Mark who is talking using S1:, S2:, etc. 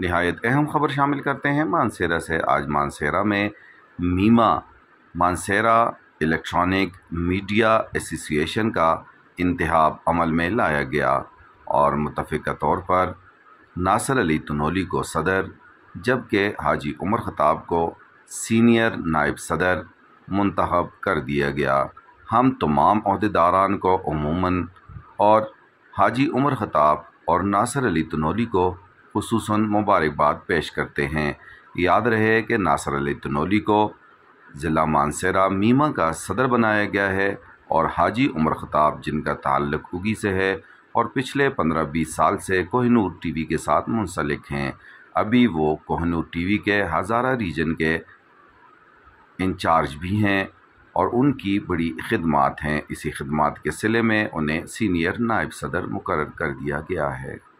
S1: नहायत अहम खबर शामिल करते हैं मानसेरा से आज मानसेरा में मीमा मानसेरा इलेक्ट्रॉनिक मीडिया एसोसिएशन का इंतहा अमल में लाया गया और मुतफ़ा तौर पर नासर अली तनोली को सदर जबकि हाजी उमर ख़ताब को सीनियर नायब सदर मंतब कर दिया गया हम तमाम अहदेदारान को अमूमन और हाजी उमर ख़ताब और नासर अली तनोली को खसूस मुबारकबाद पेश करते हैं याद रहे कि नासर अली तनोली को ज़िला मानसरा मीमा का सदर बनाया गया है और हाजी उमर ख़ताब जिनका ताल्लुक हुगी से है और पिछले पंद्रह बीस साल से कोहनूर टीवी के साथ मुंसलिक हैं अभी वो कोहनूर टीवी के हज़ारा रीजन के इंचार्ज भी हैं और उनकी बड़ी खदमात हैं इसी खदमात के सिले में उन्हें सीनियर नायब सदर मुकर कर दिया गया है